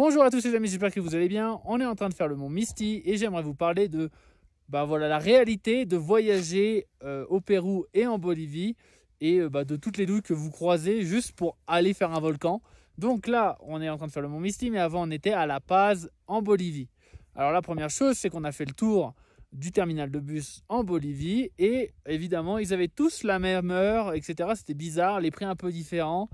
Bonjour à tous les amis, j'espère que vous allez bien. On est en train de faire le mont Misty et j'aimerais vous parler de bah voilà, la réalité de voyager euh, au Pérou et en Bolivie et euh, bah, de toutes les douilles que vous croisez juste pour aller faire un volcan. Donc là, on est en train de faire le mont Misty, mais avant on était à La Paz en Bolivie. Alors la première chose, c'est qu'on a fait le tour du terminal de bus en Bolivie. Et évidemment, ils avaient tous la même heure, etc. C'était bizarre, les prix un peu différents.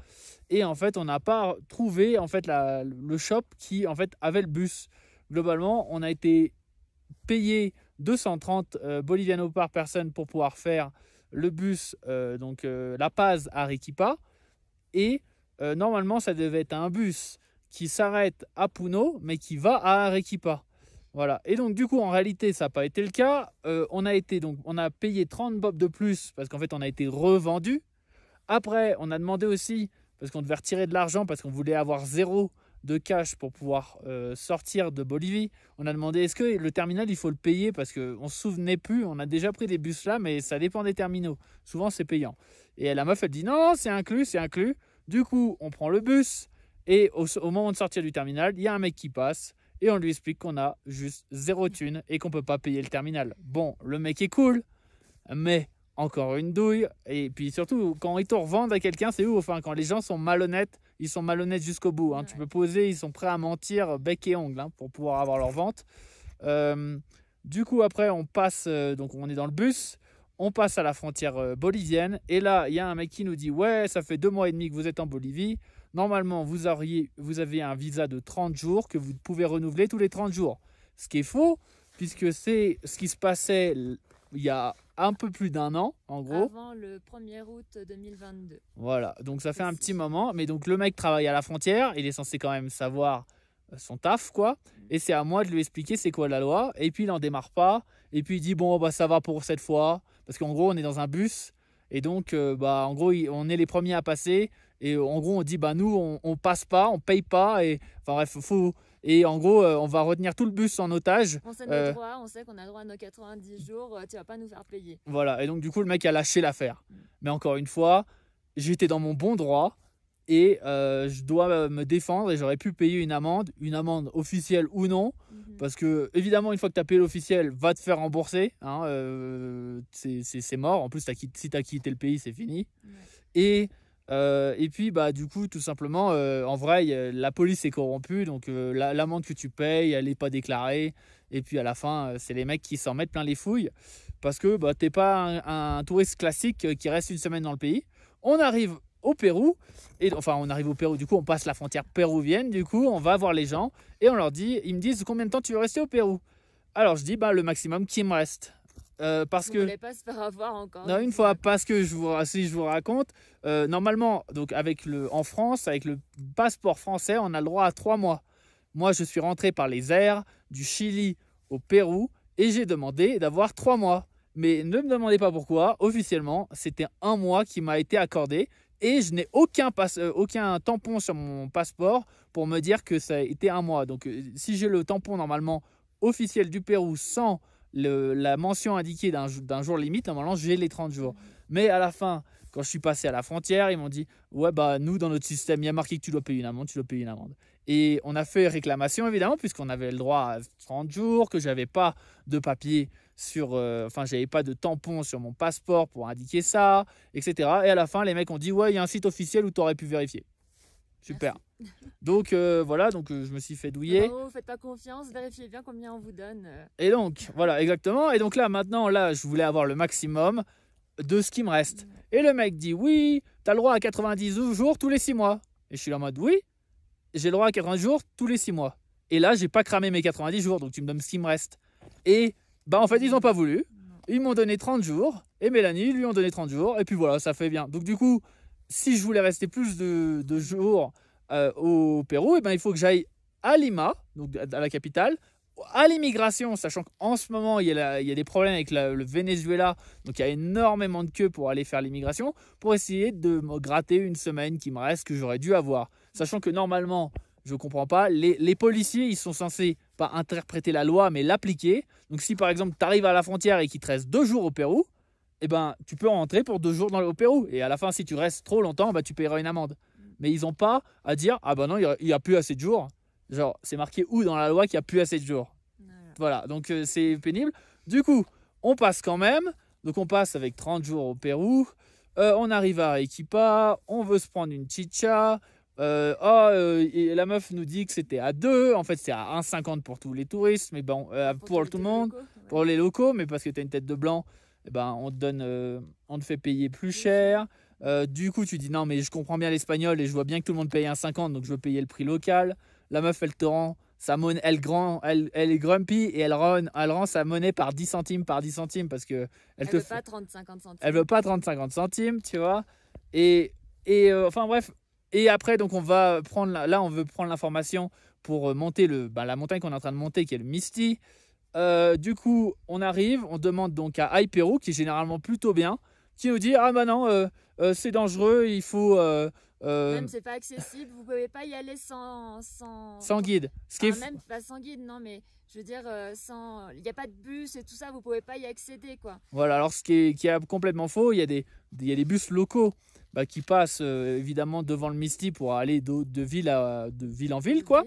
Et en fait, on n'a pas trouvé en fait le shop qui en fait avait le bus. Globalement, on a été payé 230 euh, bolivianos par personne pour pouvoir faire le bus, euh, donc euh, La Paz à Arequipa. Et normalement, ça devait être un bus qui s'arrête à Puno, mais qui va à Arequipa. Voilà. Et donc du coup, en réalité, ça n'a pas été le cas. Euh, on a été donc on a payé 30 bob de plus parce qu'en fait, on a été revendu. Après, on a demandé aussi parce qu'on devait retirer de l'argent parce qu'on voulait avoir zéro de cash pour pouvoir euh, sortir de Bolivie. On a demandé est-ce que le terminal il faut le payer parce qu'on se souvenait plus, on a déjà pris des bus là, mais ça dépend des terminaux. Souvent c'est payant. Et la meuf elle dit non, c'est inclus, c'est inclus. Du coup on prend le bus et au, moment de sortir du terminal, il y a un mec qui passe et on lui explique qu'on a juste zéro thune et qu'on peut pas payer le terminal. Bon, le mec est cool, mais encore une douille. Et puis surtout, quand ils te revendent à quelqu'un, c'est ouf. Enfin, quand les gens sont malhonnêtes, ils sont malhonnêtes jusqu'au bout. Hein. Tu peux poser, ils sont prêts à mentir bec et ongle hein, pour pouvoir avoir leur vente. Euh, du coup, après, on passe, euh, donc on est dans le bus. On passe à la frontière euh, bolivienne et là, il y a un mec qui nous dit Ouais, ça fait deux mois et demi que vous êtes en Bolivie normalement, vous, auriez, vous avez un visa de 30 jours que vous pouvez renouveler tous les 30 jours. Ce qui est faux, puisque c'est ce qui se passait il y a un peu plus d'un an, en gros. Avant le 1er août 2022. Voilà, donc ça fait un petit moment. Mais donc le mec travaille à la frontière, il est censé quand même savoir euh, son taf, quoi. Mm. Et c'est à moi de lui expliquer c'est quoi la loi. Et puis il n'en démarre pas. Et puis il dit, bon, bah ça va pour cette fois. Parce qu'en gros, on est dans un bus. Et donc, euh, bah, en gros, on est les premiers à passer. Et euh, en gros, on dit, bah nous, on, passe pas, on paye pas. Et enfin bref, faut. Et en gros, euh, on va retenir tout le bus en otage. On sait nos euh, droits, on sait qu'on a droit à nos 90 jours, tu vas pas nous faire payer. Voilà, et donc du coup, le mec a lâché l'affaire. Mm. Mais encore une fois, j'étais dans mon bon droit et je dois me défendre et j'aurais pu payer une amende, une amende officielle ou non, mm-hmm. parce que évidemment une fois que tu as payé l'officiel, va te faire rembourser, hein, c'est mort, en plus si tu as quitté le pays c'est fini. Et euh, et puis, bah, du coup, tout simplement, euh, en vrai, la police est corrompue, donc euh, l'amende que tu payes, elle n'est pas déclarée. Et puis, à la fin, c'est les mecs qui s'en mettent plein les fouilles parce que bah, t'es pas un, touriste classique qui reste une semaine dans le pays. On arrive au Pérou, et enfin, on arrive au Pérou, du coup, on passe la frontière péruvienne, du coup, on va voir les gens et on leur dit, ils me disent combien de temps tu veux rester au Pérou. Alors, je dis, bah, le maximum qui me reste. Euh, parce que pas se faire avoir encore. Non, une fois parce que je si je vous raconte euh, normalement donc avec le en France avec le passeport français on a le droit à trois mois. Moi je suis rentré par les airs du Chili au Pérou et j'ai demandé d'avoir trois mois. Mais ne me demandez pas pourquoi. Officiellement c'était un mois qui m'a été accordé et je n'ai aucun, euh, aucun tampon sur mon passeport pour me dire que ça a été un mois. Donc si j'ai le tampon normalement officiel du Pérou sans la mention indiquée d'un jour limite, normalement j'ai les 30 jours. Mais à la fin, quand je suis passé à la frontière, ils m'ont dit Ouais, bah nous, dans notre système, il y a marqué que tu dois payer une amende, tu dois payer une amende. Et on a fait réclamation, évidemment, puisqu'on avait le droit à 30 jours, que j'avais pas de papier sur. Euh, enfin, j'avais pas de tampon sur mon passeport pour indiquer ça, etc. Et à la fin, les mecs ont dit Ouais, il y a un site officiel où tu aurais pu vérifier. Super. Donc euh, voilà, donc euh, je me suis fait eh douiller. faites pas confiance, vérifiez bien combien on vous donne. Euh. Et donc voilà, exactement. Et donc là, maintenant, là, je voulais avoir le maximum de ce qui me reste. Et le mec dit oui, t'as le droit à 90 jours tous les 6 mois. Et je suis là en mode oui, j'ai le droit à 90 jours tous les 6 mois. Et là, j'ai pas cramé mes 90 jours, donc tu me donnes ce qui me reste. Et bah en fait, ils ont pas voulu. Ils m'ont donné 30 jours et Mélanie lui ont donné 30 jours et puis voilà, ça fait bien. Donc du coup, si je voulais rester plus de, jours euh, au Pérou, et eh ben, il faut que j'aille à Lima, donc à la capitale, à l'immigration, sachant qu'en ce moment, il y, a des problèmes avec le Venezuela, donc il y a énormément de queues pour aller faire l'immigration, pour essayer de me gratter une semaine qui me reste, que j'aurais dû avoir. Sachant que normalement, je ne comprends pas, les, policiers, ils sont censés pas interpréter la loi, mais l'appliquer. Donc si par exemple, tu arrives à la frontière et qu'il te reste deux jours au Pérou, eh ben, tu peux rentrer pour deux jours dans, au Pérou. Et à la fin, si tu restes trop longtemps, ben, tu paieras une amende. Mais ils n'ont pas à dire Ah ben non, il n'y a, plus assez de jours. Genre, c'est marqué où dans la loi qu'il n'y a plus assez de jours Voilà, donc euh, c'est pénible. Du coup, on passe quand même. Donc on passe avec 30 jours au Pérou. Euh, on arrive à Arequipa. On veut se prendre une chicha. Euh, oh, et la meuf nous dit que c'était à 2, en fait c'est à 1,50 pour tous les touristes, mais bon, pour, tout le monde, pour les locaux, mais parce que tu as une tête de blanc, eh ben, on, te donne, euh, on te fait payer plus cher. Euh, du coup, tu dis non, mais je comprends bien l'espagnol et je vois bien que tout le monde paye un 50 donc je veux payer le prix local. La meuf, elle te rend sa monnaie, elle, grand, elle, elle est grumpy et elle, elle rend sa monnaie par 10 centimes par 10 centimes parce que elle, te veut pas 30 50 centimes. Elle veut pas 30 50 centimes, tu vois. Et, et euh, enfin bref, et après donc on va prendre là on veut prendre l'information pour monter le bah, la montagne qu'on est en train de monter qui est le Misty. Euh, du coup, on arrive, on demande donc à Hyperu qui est généralement plutôt bien, qui nous dit Ah bah non, euh, euh, c'est dangereux, il faut. Même c'est pas accessible, vous pouvez pas y aller sans. Sans, guide. Même pas sans guide, non, mais je veux dire, sans... il n'y a pas de bus et tout ça, vous pouvez pas y accéder, quoi. Voilà, alors ce qui est, complètement faux, il y, a des, il y a des bus locaux. Bah, qui passent évidemment devant le Misty pour aller de, ville, de ville en ville, quoi.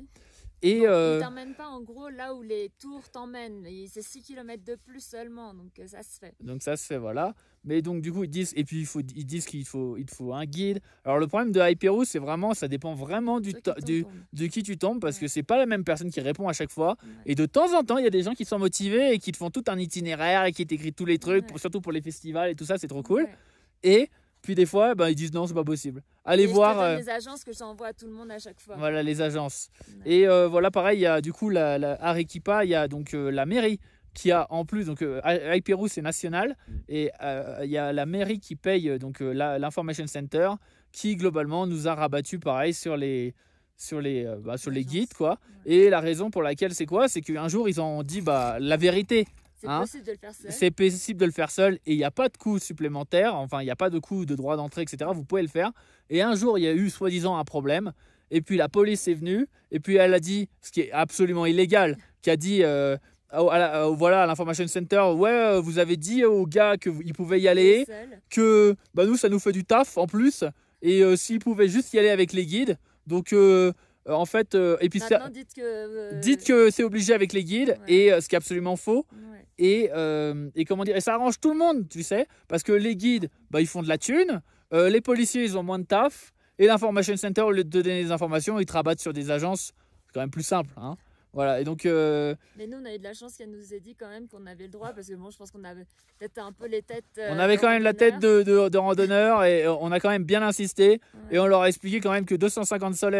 Et Ils euh, t'emmènent pas en gros là où les tours t'emmènent. C'est 6 km de plus seulement, donc euh, ça se fait. Donc ça se fait, voilà. Mais donc du coup ils disent et puis il faut ils disent qu'il faut il faut un guide. Alors le problème de Hyperous, c'est vraiment ça dépend vraiment du, du de qui tu tombes parce que c'est pas la même personne qui répond à chaque fois. Et de temps en temps il y a des gens qui sont motivés et qui te font tout un itinéraire et qui t'écrit tous les trucs, surtout pour les festivals et tout ça c'est trop cool. Et puis des fois, ben, ils disent non, c'est pas possible. Allez voir. Euh, les agences que j'envoie à tout le monde à chaque fois. Voilà, les agences. Et euh, voilà, pareil, il y a du coup la, Arequipa, il y a donc euh, la mairie qui a en plus donc euh, c'est national et il y a la mairie qui paye donc l'information center qui globalement nous a rabattu pareil sur les sur les bah, sur les guides quoi. Et la raison pour laquelle c'est quoi, c'est qu'un jour ils ont dit bah la vérité. C'est hein possible de le faire seul. C'est possible de le faire seul et il n'y a pas de coût supplémentaire, enfin il n'y a pas de coût de droit d'entrée, etc. Vous pouvez le faire. Et un jour, il y a eu soi-disant un problème. Et puis la police est venue, et puis elle a dit, ce qui est absolument illégal, qui a dit euh, à voilà l'information center, ouais, euh, vous avez dit aux gars qu'ils pouvaient y aller, que bah, nous ça nous fait du taf en plus, et euh, s'il s'ils pouvaient juste y aller avec les guides, donc euh, en fait, euh, et puis euh, dites que, c'est obligé avec les guides, et ce qui est absolument faux. Et, comment dire, et ça arrange tout le monde, tu sais, parce que les guides, bah, ils font de la thune, les policiers, ils ont moins de taf, et l'information center, au lieu de donner des informations, ils te rabattent sur des agences. C'est quand même plus simple. Hein. Voilà, et donc. Mais nous, on a eu de la chance qu'elle nous ait dit quand même qu'on avait le droit, parce que bon, je pense qu'on avait peut-être un peu les têtes. on avait quand même la tête de, randonneur, et on a quand même bien insisté, et on leur a expliqué quand même que 250 soles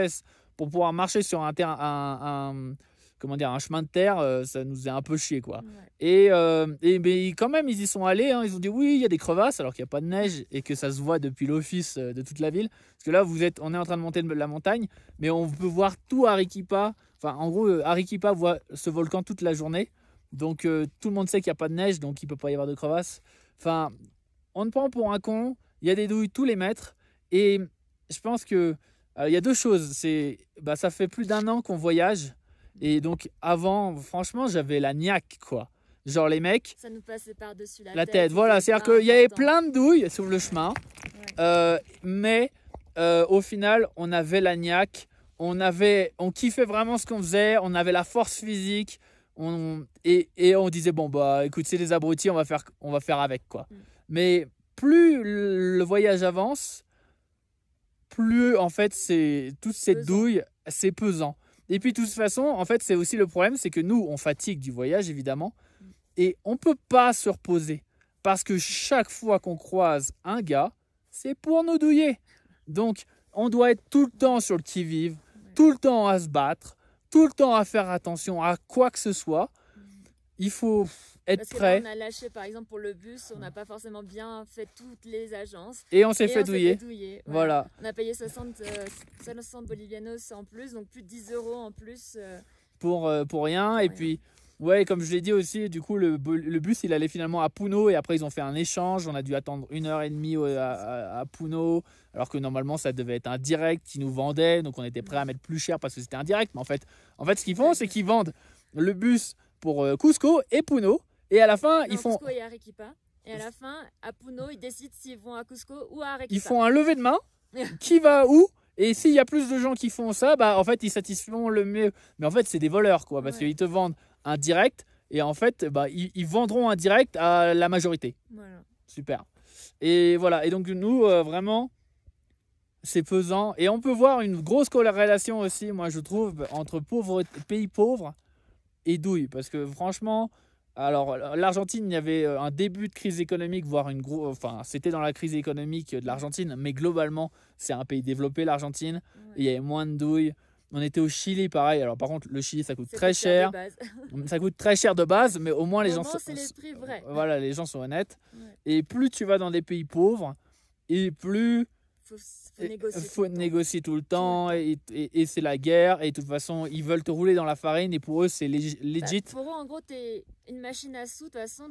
pour pouvoir marcher sur un, un, comment dire, un chemin de terre, euh, ça nous est un peu chier. Quoi. Et, euh, et, mais quand même, ils y sont allés. Hein. ils ont dit oui, il y a des crevasses, alors qu'il n'y a pas de neige et que ça se voit depuis l'office euh, de toute la ville. Parce que là, vous êtes, on est en train de monter de la montagne, mais on peut voir tout Arequipa. Enfin, en gros, Arequipa voit ce volcan toute la journée. Donc, tout le monde sait qu'il n'y a pas de neige, donc il ne peut pas y avoir de crevasses. Enfin, on ne prend pour un con. Il y a des douilles tous les mètres. Et je pense que euh, il y a deux choses. C'est, bah, ça fait plus d'un an qu'on voyage. Et donc, avant, franchement, j'avais la niaque, quoi. Genre, les mecs. Ça nous passait par-dessus la, la, tête. Voilà, c'est-à-dire qu'il y avait plein de douilles sur le chemin. Euh, mais euh, au final, on avait la niaque. On, avait, on kiffait vraiment ce qu'on faisait. On avait la force physique. On, et, on disait, bon, bah, écoute, c'est des abrutis, on va faire, on va faire avec, quoi. Mm. Mais plus le voyage avance, plus en fait c'est toute cette douille, c'est pesant. Et puis de toute façon, en fait, c'est aussi le problème, c'est que nous, on fatigue du voyage évidemment, et on peut pas se reposer parce que chaque fois qu'on croise un gars, c'est pour nous douiller. Donc, on doit être tout le temps sur le qui-vive, tout le temps à se battre, tout le temps à faire attention à quoi que ce soit il faut être Parce prêt. on a lâché par exemple pour le bus, on n'a pas forcément bien fait toutes les agences. Et on s'est fait, douiller. Voilà. On a payé 60, euh, bolivianos en plus, donc plus de 10 euros en plus. Euh, pour, euh, pour rien. et puis, ouais, comme je l'ai dit aussi, du coup, le, bus il allait finalement à Puno et après ils ont fait un échange. On a dû attendre une heure et demie à, Puno, alors que normalement ça devait être un direct qui nous vendait, donc on était prêt à mettre plus cher parce que c'était un direct. Mais en fait, en fait ce qu'ils font, c'est qu'ils vendent le bus pour euh, Cusco et Puno. Et à la fin, ils font. Cusco et Arequipa. Et à la fin, à Puno, ils décident s'ils vont à Cusco ou à Arequipa. Ils font un lever de main. qui va où et s'il y a plus de gens qui font ça, bah en fait ils satisfont le mieux. Mais en fait c'est des voleurs quoi, parce qu'ils te vendent un direct et en fait bah ils, vendront un direct à la majorité. Super. Et voilà. Et donc nous euh, vraiment c'est pesant et on peut voir une grosse corrélation aussi, moi je trouve, entre pays pauvres et douille. Parce que franchement, alors l'Argentine, il y avait euh, un début de crise économique, voire une grosse. Enfin, c'était dans la crise économique de l'Argentine, mais globalement, c'est un pays développé, l'Argentine. Il y avait moins de douille. On était au Chili, pareil. Alors par contre, le Chili, ça coûte très cher. ça coûte très cher de base, mais au moins les gens sont. Voilà, les gens sont honnêtes. Et plus tu vas dans des pays pauvres, et plus faut, euh, négocier. Il faut tout négocier tout le temps et, c'est la guerre. Et de toute façon, ils veulent te rouler dans la farine et pour eux, c'est legit. Bah, pour eux, en gros, t'es une machine à sous. De toute façon,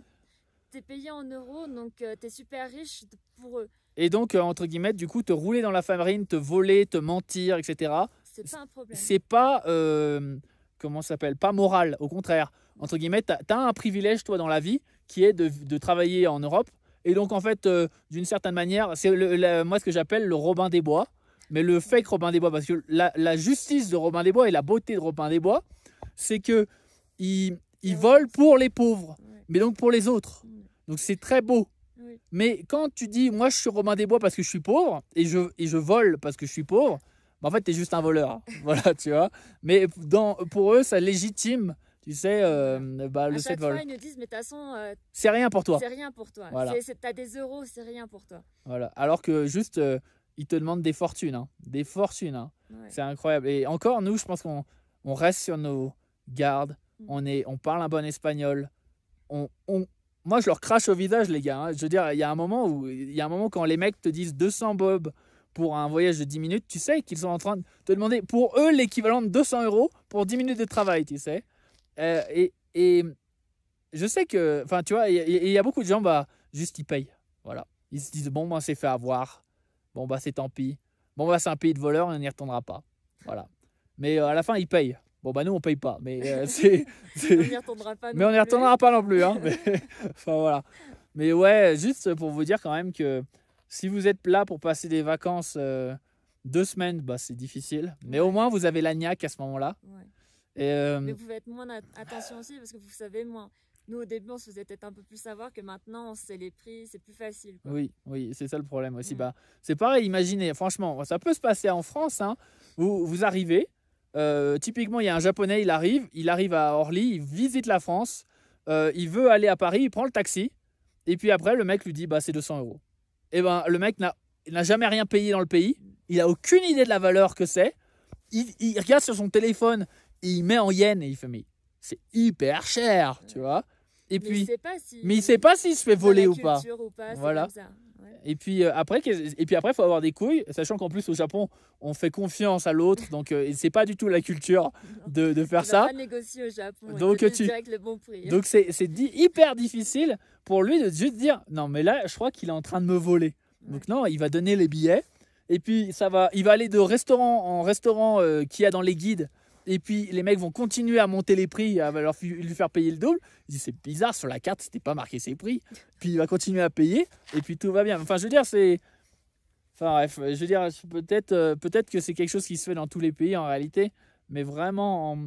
t'es payé en euros, donc tu euh, t'es super riche pour eux. Et donc, euh, entre guillemets, du coup, te rouler dans la farine, te voler, te mentir, etc. C'est pas un problème. C'est pas. comment s'appelle Pas moral, au contraire. Entre guillemets, t'as as un privilège, toi, dans la vie, qui est de, de travailler en Europe et donc, en fait, euh, d'une certaine manière, c'est moi ce que j'appelle le Robin des Bois, mais le fake Robin des Bois, parce que la, justice de Robin des Bois et la beauté de Robin des Bois, c'est que il, vole pour les pauvres, mais donc pour les autres. Donc, c'est très beau. Mais quand tu dis, moi, je suis Robin des Bois parce que je suis pauvre, et je, et je vole parce que je suis pauvre, bah, en fait, tu es juste un voleur. voilà, tu vois. Mais dans, pour eux, ça légitime tu sais, euh, bah, le chaque fois, ils nous disent, mais de toute façon, euh, c'est rien pour toi. c'est rien pour toi. des euros, c'est rien pour toi. Voilà. Alors que juste, euh, ils te demandent des fortunes. Hein. Des fortunes. Hein. C'est incroyable. Et encore, nous, je pense qu'on on reste sur nos gardes. Mm. On, est, on parle un bon espagnol. On, Moi, je leur crache au visage, les gars. Hein. Je veux dire, il y a un moment où, il y a un moment quand les mecs te disent 200 bob pour un voyage de 10 minutes, tu sais qu'ils sont en train de te demander pour eux l'équivalent de 200 euros pour 10 minutes de travail, tu sais. Euh, et, je sais que, enfin, tu vois, il y, a beaucoup de gens, bah, juste ils payent. Voilà. Ils se disent, bon, moi, c'est fait avoir. Bon, bah, c'est tant pis. Bon, bah, c'est un pays de voleurs, on n'y retournera pas. Voilà. Mais euh, à la fin, ils payent. Bon, bah, nous, on paye pas. Mais euh, c'est. on n'y retournera pas non Mais on n'y retournera pas non plus. Hein, mais, enfin, voilà. Mais ouais, juste pour vous dire quand même que si vous êtes là pour passer des vacances deux semaines, bah, c'est difficile. Mais au moins, vous avez l'agnac à ce moment-là. Ouais euh... Mais vous faites moins attention aussi parce que vous savez moins. Nous, au début, on se faisait peut-être un peu plus savoir que maintenant, on sait les prix, c'est plus facile. Oui, oui, c'est ça le problème aussi. Mm. Bah, c'est pareil, imaginez, franchement, ça peut se passer en France. Hein. Vous, vous arrivez, euh, typiquement, il y a un Japonais, il arrive, il arrive à Orly, il visite la France, euh, il veut aller à Paris, il prend le taxi, et puis après, le mec lui dit, bah, c'est 200 euros. Et eh ben, le mec n'a jamais rien payé dans le pays, il a aucune idée de la valeur que c'est. Il, il, regarde sur son téléphone il met en yens et il fait, mais c'est hyper cher, tu vois. Et mais puis, mais il sait pas s'il se fait voler ou pas. Voilà. Et puis euh, après, et puis après, faut avoir des couilles, sachant qu'en plus au Japon, on fait confiance à l'autre, donc euh, c'est pas du tout la culture de, faire ça. au Japon. Donc tu. Donc c'est hyper difficile pour lui de juste dire non mais là, je crois qu'il est en train de me voler. Donc non, il va donner les billets et puis ça va, il va aller de restaurant en restaurant qui euh, qu'il y a dans les guides et puis les mecs vont continuer à monter les prix, à leur, lui faire payer le double. Il dit c'est bizarre, sur la carte, c'était pas marqué ses prix. Puis il va continuer à payer, et puis tout va bien. Enfin, je veux dire, c'est. Enfin, bref, je veux dire, peut-être euh, peut-être que c'est quelque chose qui se fait dans tous les pays en réalité, mais vraiment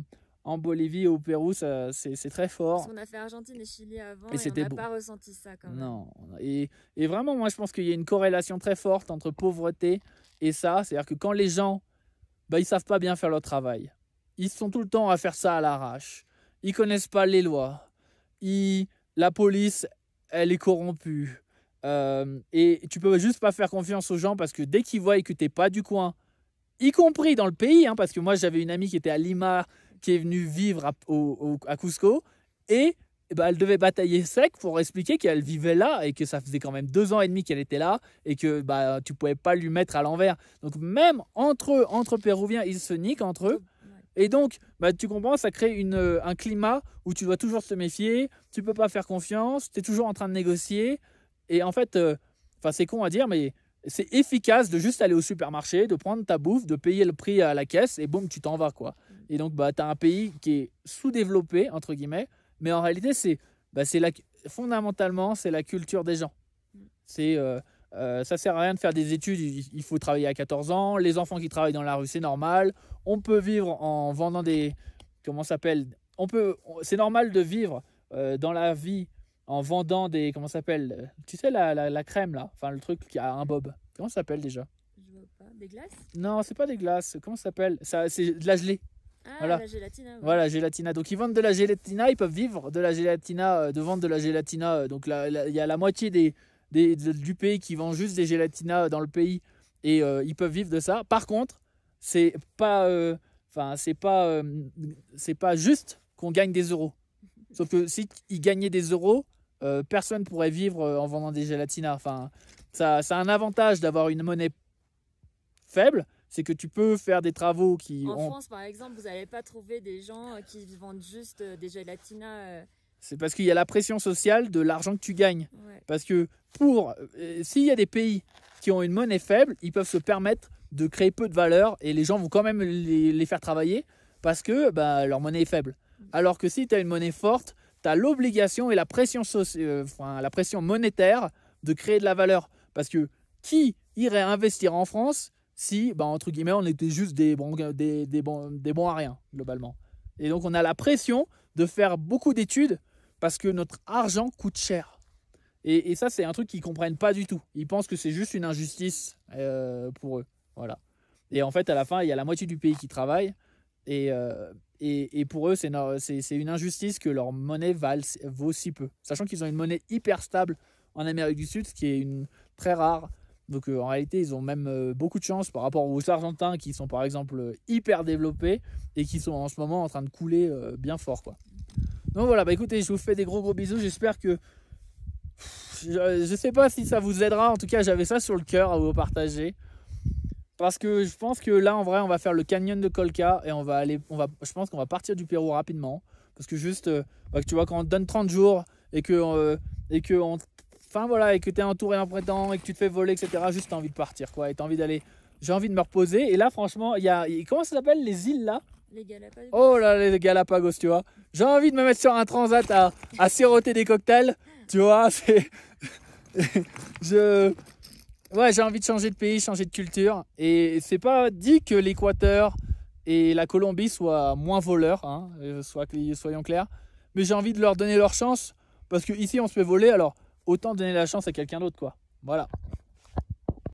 en, Bolivie au Pérou, c'est très fort. Parce on a fait Argentine et Chili avant, et, on n'a pas ressenti ça quand même. Non, et, et vraiment, moi je pense qu'il y a une corrélation très forte entre pauvreté et ça. C'est-à-dire que quand les gens, bah, ils savent pas bien faire leur travail ils sont tout le temps à faire ça à l'arrache. Ils connaissent pas les lois. La police, elle est corrompue. Euh, et tu peux juste pas faire confiance aux gens parce que dès qu'ils voient que tu t'es pas du coin, y compris dans le pays, hein, parce que moi j'avais une amie qui était à Lima, qui est venue vivre à, Cusco, et, eh ben, elle devait batailler sec pour expliquer qu'elle vivait là et que ça faisait quand même deux ans et demi qu'elle était là et que bah ne tu pouvais pas lui mettre à l'envers. Donc même entre eux, entre pérouviens ils se niquent entre eux. Et donc, bah, tu comprends, ça crée une, euh, un climat où tu dois toujours te méfier, tu peux pas faire confiance, tu es toujours en train de négocier. Et en fait, euh, enfin, c'est con à dire, mais c'est efficace de juste aller au supermarché, de prendre ta bouffe, de payer le prix à la caisse et boum, tu t'en vas. quoi. Et donc, bah, tu as un pays qui est sous-développé, entre guillemets, mais en réalité, c'est bah, fondamentalement, c'est la culture des gens. C'est. Euh, euh, ça sert à rien de faire des études, il faut travailler à 14 ans. Les enfants qui travaillent dans la rue, c'est normal. On peut vivre en vendant des. Comment s'appelle On peut. C'est normal de vivre euh, dans la vie en vendant des. Comment s'appelle Tu sais, la, la, crème là, enfin le truc qui a un bob. Comment ça s'appelle déjà Je vois pas. Des glaces Non, c'est pas des glaces. Comment ça s'appelle ça, C'est de la gelée. Ah, voilà. la gélatina. Voilà, gélatina. Donc ils vendent de la gélatina, ils peuvent vivre de la gélatina, euh, de vendre de la gélatina. donc il y a la moitié des, des, du pays qui vend juste des gélatinas dans le pays et euh, ils peuvent vivre de ça. Par contre, c'est pas, euh, enfin c'est pas, euh, c'est pas juste qu'on gagne des euros. Sauf que si ils gagnaient des euros, personne pourrait vivre en vendant des gélatinas. Enfin, ça, c'est un avantage d'avoir une monnaie faible, c'est que tu peux faire des travaux qui. En France, par exemple, vous n'allez pas trouver des gens qui vendent juste des gelatinas c'est parce qu'il y a la pression sociale de l'argent que tu gagnes. Parce que pour euh, s'il y a des pays qui ont une monnaie faible, ils peuvent se permettre de créer peu de valeur et les gens vont quand même les, faire travailler parce que bah, leur monnaie est faible. Alors que si tu as une monnaie forte, tu as l'obligation et la pression, euh, la pression monétaire de créer de la valeur. Parce que qui irait investir en France si, bah, entre guillemets, on était juste des des, des bons à rien, globalement Et donc on a la pression de faire beaucoup d'études parce que notre argent coûte cher. Et, ça, c'est un truc qu'ils comprennent pas du tout. Ils pensent que c'est juste une injustice euh, pour eux. Voilà. Et en fait, à la fin, il y a la moitié du pays qui travaille. Et, euh, et, pour eux, c'est une injustice que leur monnaie vaut si peu. Sachant qu'ils ont une monnaie hyper stable en Amérique du Sud, ce qui est une, très rare. Donc euh, en réalité, ils ont même beaucoup de chance par rapport aux Argentins qui sont par exemple hyper développés et qui sont en ce moment en train de couler bien fort. Quoi. Donc voilà, bah écoutez, je vous fais des gros gros bisous. J'espère que. Je, sais pas si ça vous aidera. En tout cas, j'avais ça sur le cœur à vous partager. Parce que je pense que là, en vrai, on va faire le canyon de Colca. et on va aller. On va, je pense qu'on va partir du Pérou rapidement. Parce que juste, euh, bah, tu vois, quand on te donne 30 jours et que. Euh, et que on, Enfin voilà, et que t'es entouré en printemps et que tu te fais voler, etc. Juste envie de partir, quoi. Et as envie d'aller. J'ai envie de me reposer. Et là, franchement, il y a. Comment ça s'appelle les îles là Oh là les Galapagos, tu vois. J'ai envie de me mettre sur un transat à, siroter des cocktails. Tu vois, c'est. Je. Ouais, j'ai envie de changer de pays, changer de culture. Et c'est pas dit que l'Équateur et la Colombie soient moins voleurs, hein, euh, soit, soyons clairs. Mais j'ai envie de leur donner leur chance parce que ici on se fait voler, alors autant donner la chance à quelqu'un d'autre, quoi. Voilà.